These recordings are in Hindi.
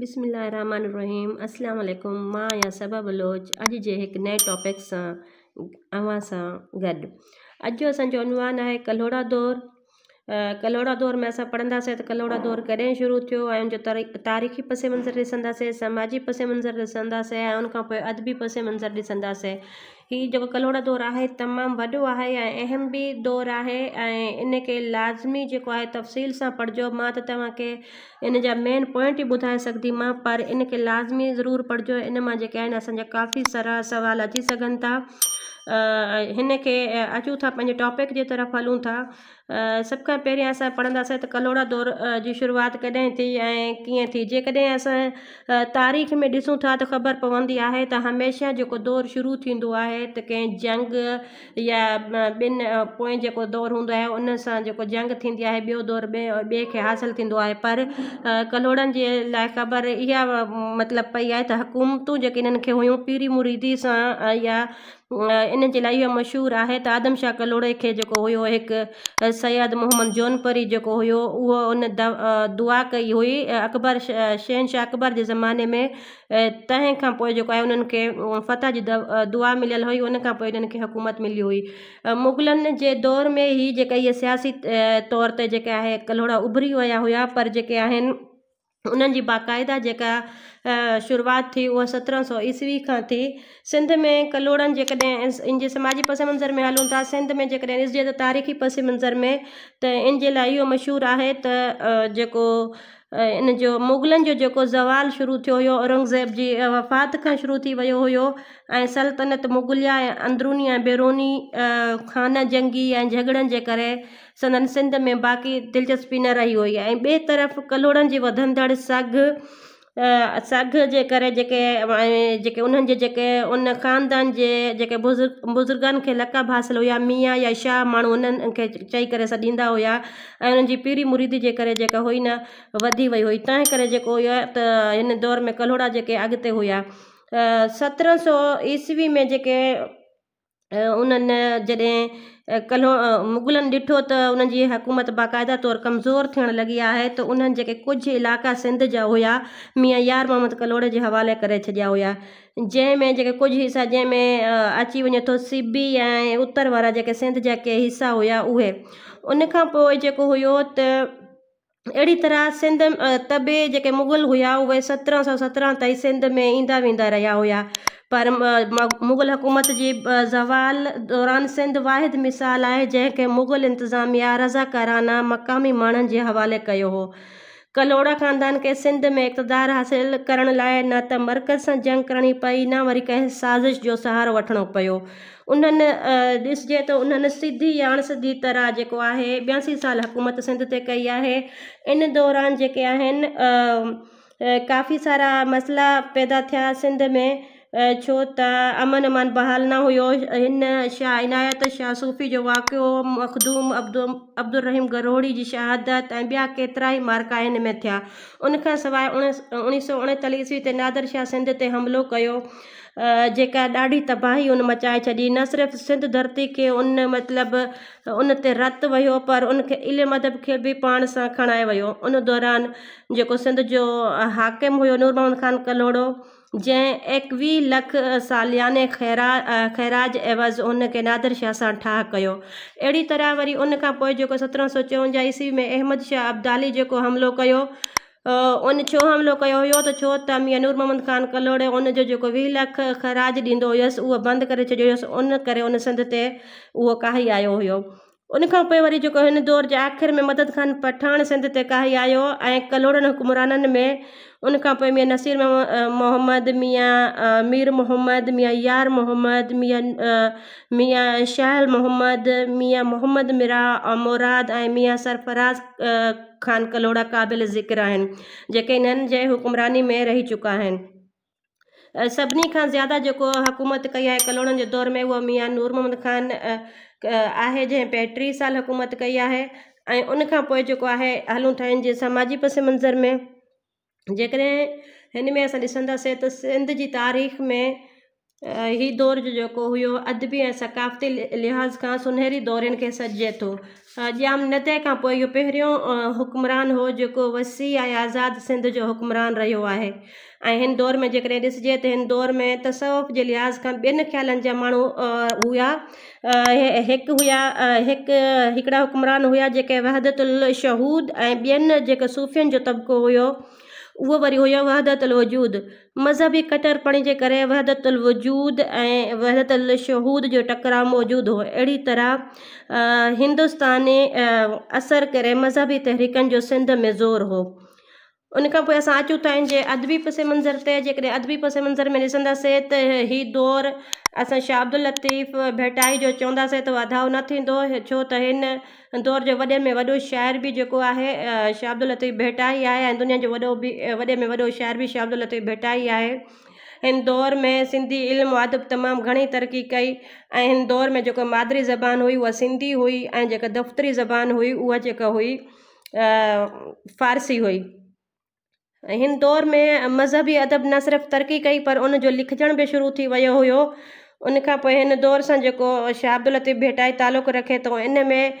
अस्सलाम वालेकुम मां या सबा बलोच अॼु जे एक नए टॉपिक सां अव्हां सां गॾु अॼु जो असांजो अनुमान आहे कलोड़ा दौर कलोड़ा दौर में असां पढ़ंदासीं त कलोड़ा दौर कॾहिं शुरू थियो ऐं उनजो तारीख़ी पसे मंज़र ॾिसंदासीं समाजी पसे मंज़र ॾिसंदासीं ऐं उनखां पोइ अदबी पसे मंज़र ॾिसंदासीं कि जेको कलोड़ दौरु आहे तमामु वॾो आहे ऐं अहम बि दौरु आहे ऐं लाज़मी जेको आहे तफ़सील सां पढ़िजो मां त तव्हांखे इन जा मेन पॉइंट ई ॿुधाए पर इन लाज़मी ज़रूरु पढ़िजो इन मां जेके आहिनि असांजा काफ़ी सारा सवाल अची सघनि था हिन खे था पंहिंजे टॉपिक जे तरफ़ हलूं था सभु खां पहिरियों असां पढ़ंदासीं त कलोड़ा दौर की शुरुआत कॾहिं थी ऐं कीअं थी जेकॾहिं असां तारीख़ में ॾिसूं था त ख़बर पवंदी है त हमेशह जेको दौरु शुरू थींदो आहे त कंहिं जंग या ॿिनि पोइ जेको दौरु हूंदो आहे उन सां जेको जंग थींदी आहे ॿियो दौरु ॿिए ॿिए खे हासिलु पर कलोड़न के लिए ख़बर इहा मतिलबु पई आहे त हुकूमतूं जेके पीरी मुरीदी से या इन जे लाइ इहो है आहे आदम शाह कलोड़े के जो हुयो हिकु सैद मोहम्मद जौनपरी जो हुयो उन दुआ कई हुई अकबर शहनशाह अकबर के ज़माने में तेखा खां फतह दुआ मिलल हुई उन हुकूमत मिली हुई मुग़लन के दौर में ही जो ये सियासी तौर पर जो है कलोड़ा उभरी वह हुआ पर जो आहिनि उन्हनि शुरुआत थी वह सत्रह सौ ईस्वी का थी सिंध में कलोड़न जेकॾहिं इन समाजी पस मंज़र में हलूँ था सिंध में जेकॾहिं ॾिसजे तारीख़ी पस मंज़र में तो इन जे लाइ है मशहूरु इन जो मुगलन जो जो ज़वाल शुरू थो हुयो औरंगज़ेब की वफ़ात का शुरू थी वो हो सल्तनत मुग़लिया अंदरूनी ऐं बैरूनी खाना जंगी या झगड़न के कर सदन सिंध में बाक़ी दिलचस्पी न रही हुई बे तरफ़ कलोड़न की वधंदड़ सघ साॻ जे करे जेके जेके उन्हनि जे जेके उन ख़ानदान जे जेके बुज़ुर्ग बुज़ुर्गनि खे लक़ब हासिल हुया मियाँ या शाह माण्हू उन्हनि खे चई करे असां हुया ऐं उन्हनि जी पीढ़ी मुरीदी जे करे जेका हुई न वधी वई हुई तंहिं करे जेको हुयो त हिन दौर में कलोड़ा जेके अॻिते हुया सत्रहं सौ ईस्वी में जेके उन्हनि जॾहिं कलो मुग़लनि ॾिठो त उन्हनि जी हुकूमत बाक़ाइदा तौरु कमज़ोर थियणु लॻी आहे त उन्हनि जेके कुझु सिंध जा हुआ मियाँ यार मोहम्मद कलोड़ के हवाले करे छॾिया हुया जैमें जेके कुझु हिसा अची वे तो सिबी ए उतर वारा जेके सिंध जा के हिसा हुया उन खां पोइ तरह सिंध तबे जेके मुग़ल हुआ उ सत्रह सौ सत्रह ताईं सिंध में ईंदा वेंदा रहिया हुया पर मुग़ल हुकूमत जे ज़वाल दौरान सिंध वाहिद मिसाल आहे जंहिंखे मुग़ल इंतिज़ामिया रज़ाकाराना मक़ामी माण्हुनि जे हवाले कयो हो कलोड़ा ख़ानदान खे सिंध में इक़्तदार हासिल करण लाइ न त मर्कज़ सां जंग करणी पई न वरी कंहिं साज़िश जो सहारो वठिणो पियो उन्हनि ॾिसजे त उन्हनि सिधी या अणसिधी तरह जेको आहे ॿियासी साल हुकूमत सिंध ते कई आहे इन दौरान जेके आहिनि काफ़ी सारा मसला पैदा थिया सिंध में छो त अमन अमन बहाल न हुयो हिन शाह इनायत शाह सूफ़ी जो वाक़ियो मखदूम अब्दु रहीम गरोड़ी जी शहादत ऐं ॿिया केतिरा ई मार्का हिन में थिया उनखां सवाइ उणिवीह सौ उणेतालीह ईस्वी नादर शाह सिंध ते हमिलो कयो जेका ॾाढी तबाही उन मचाए छॾी न सिर्फ़ु सिंध धरती खे उन मतिलबु उन ते रत वियो पर उनखे इल मदब खे बि पाण सां खणाए वियो उन दौरान जेको सिंध जो हाकिम हुयो नूरमान ख़ान कलोड़ो जंहिं एकवीह लख सालियाने ख़ैरा ख़ैराज एवज़ उन खे शाह सां ठाह कयो अहिड़ी तरह वरी उन खां पोइ जेको सत्रहं सौ चोवंजाहु ईस्वी में अहमद शाह अब्दाली जेको हमिलो कयो उन छो हमिलो कयो हुयो त छो त मी नूर मोहम्मद ख़ान कलोड़े उन जो जेको वीह लख ख़राज ॾींदो हुयुसि उहो बंदि करे छॾियो हुयुसि उन करे उन सिंध ते उहो काही आयो हुयो उनखां पोइ वरी जेको हिन दौर जे आख़िर में मदद ख़ान पठाण सिंध ते काई आयो ऐं कलोड़नि हुकुमराननि में उनखां पोइ मियां नसीर मोहम्मद मियां मीर मोहम्मद मियां यार मोहम्मद मियां मियां शाहिल मोहम्मद मियां मोहम्मद मिरा मुराद ऐं मियां सरफराज़ ख़ान कलोड़ा क़ाबिल ज़िक्र आहिनि जेके इन्हनि जे हुकुमरानी में रही चुका आहिनि सभिनी खां ज़्यादा जेको हुकूमत कई आहे कलोड़नि जे दौर में उहो मियां नूर मोहम्मद ख़ान आहे पे टी साल हुकूमत कई है उन उनखां पोइ जेको आहे हलूं था समाजी पस मंज़र में जैसे इनमें असंदे तो सिंध की तारीख़ में ही दौर जो हु हुयो अदबी ए सकाफ़ती लिहाज़ का सुनहरी दौर के सजे तो जाम नदे का पो यो पहिरियों हुक्मरान हो जो वसी या आज़ाद सिंध जो हुक्मरान रो है ऐं दौर में जेकॾहिं ॾिसिजे त इन दौर में तसवफ़ जे लिहाज़ का बिन ख्याल जा माण्हू हुया हुया हुक्मरान हुया जेके वहदतुल शहूद ऐं ॿियनि जेके जो तबको हुयो वो वरी हुयो वहदतल वजूद मज़हबी कटरपणी के करे वहदतल वजूद ऐं अल शहूद जो टकराव मौजूद हो अड़ी तरह हिंदुस्तानी असर कर मज़हबी तहरीकन जो सिंध में ज़ोर हो उन खां पोइ असां अदबी पसे मंज़र से जेकॾहिं अदबी पसे मंज़र में ॾिसंदासीं तो हि दौर अस शाह भेटाई जो चवंदासीं तो वाधाउ नो थींदो छो त हिन दौर जो वॾे में वॾो शाइर बि जेको आहे शाह अब्दुल लतीफ़ दुनिया जो वॾो बि वॾे में वो शायर भी शाह भेटाई है इन दौर में सिंधी इल्म अदब तमाम घनी तरक्की कई ऐं दौर में जो मादरी ज़बान हुई उहा सिंधी हुई ऐं दफ़्तरी ज़बान हुई उहा जेका हुई फ़ारसी हुई इन दौर में मज़हबी अदब न सिर्फ़ तरक्की कई पर उन लिखण भी शुरू थी वियो हुयो उन खां पोइ हिन दौर सां जेको शाह अब्दुल लतीफ़ भेटाई तालुक़ु रखे थो इन में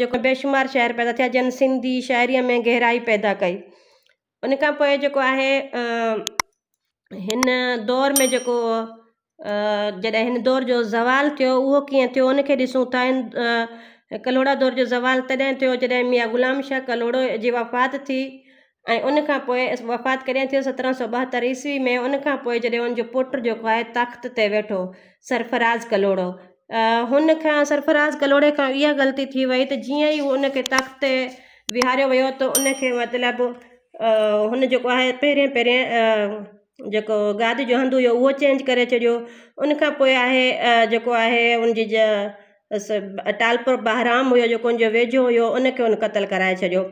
जेको बेशुमार शाइरु पैदा थिया जन सिंधी शाइरी में गहराई पैदा कई उन खां पोइ जेको आहे हिन दौर में जेको जॾहिं हिन दौर जो ज़वाल थियो उहो कीअं थियो उनखे ॾिसूं था हिन कलोड़ा दौर जो ज़वाल तॾहिं थियो जॾहिं मिया गुलाम शाह कलोड़ो जी वफ़ात थी ऐं वफ़ात कॾहिं थियो सत्रह सौ बहत्तर ईस्वी में उन जैसे उन पुट जो है तख्त से वेठो सरफराज़ कलोड़ो हुन सरफराज़ कलोड़े का यह ग़लती थी वही तो जी ही उन तख्त विहार वो तो त मतलब मतिलबु हुन जेको पे पहिरें गाद जो हंध हु वो चेंज कर छॾियो उनखां पोइ आहे जेको टालपुर बहराम हुए जो हुनजो वेझो हु उनखे हुन कराए छोड़ो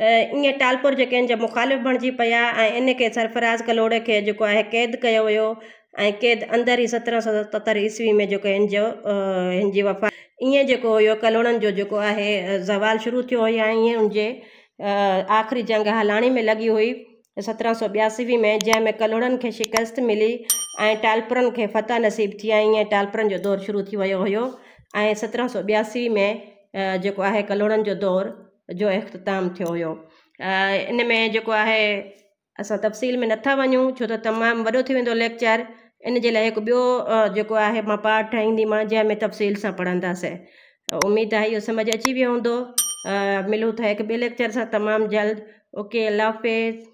इं टालपुर जेके मुखालिफ़ बण पे सरफराज़ कलोड़े के क़ैद किया वो क़ैद अंदर ही सत्रह सौ सतर ईस्वी में जो इन इन वफ़ा ईअं जेको जो है आहे ज़वाल शुरू थो हुयो आख़िरी जंग हलानी में लगी हुई सत्रह सौ बयासीवी में जैमें कलोड़न के शिकस्त मिली और टालपुर के फतह नसीब थी ऐं ईअं टालपुरनि शुरू थी वो हो सत्रह सौ बयासी में जो है कलोड़न जो दौर जो अख्ताम थो इन में जो है तो अस तफ़सील में ना वनूँ छो तो तमाम वो थी लैक्चर लेक्चर इन एक बो जो है पार्ट आहे मां पाठ तफ़सील सां पढ़ंदे उम्मीद है इहो समझ अची वो हों मिलूं था एक बे लेक्चर से तमाम जल्द ओके अल्लाह हाफ़िज़